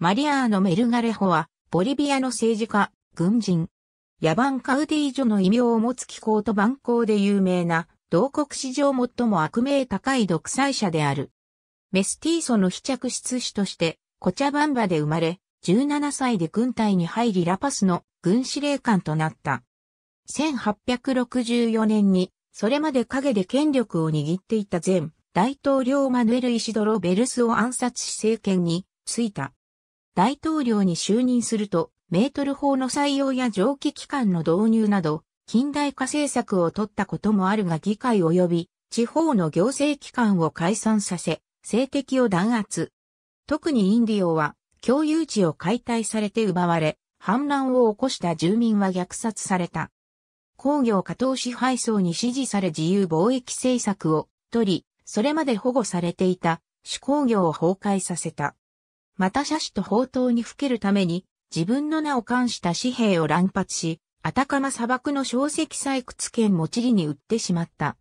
マリアーノ・メルガレホは、ボリビアの政治家、軍人。ヤバン・カウディージョの異名を持つ気候と蛮行で有名な、同国史上最も悪名高い独裁者である。メスティーソの非着出子として、コチャバンバで生まれ、17歳で軍隊に入りラパスの軍司令官となった。1864年に、それまで陰で権力を握っていた前、大統領マヌエル・イシドロ・ベルスを暗殺し政権に就いた。大統領に就任すると、メートル法の採用や蒸気機関の導入など、近代化政策を取ったこともあるが議会及び地方の行政機関を解散させ、政敵を弾圧。特にインディオは共有地を解体されて奪われ、反乱を起こした住民は虐殺された。工業加藤支配層に支持され自由貿易政策を取り、それまで保護されていた主工業を崩壊させた。また射手と砲塔に吹けるために、自分の名を冠した紙幣を乱発し、アタカマ砂漠の小石採掘権もチリに売ってしまった。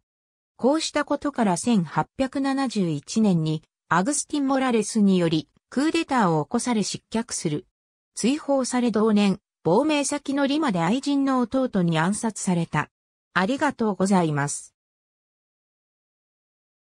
こうしたことから1871年に、アグスティン・モラレスにより、クーデターを起こされ失脚する。追放され同年、亡命先のリマで愛人の弟に暗殺された。ありがとうございます。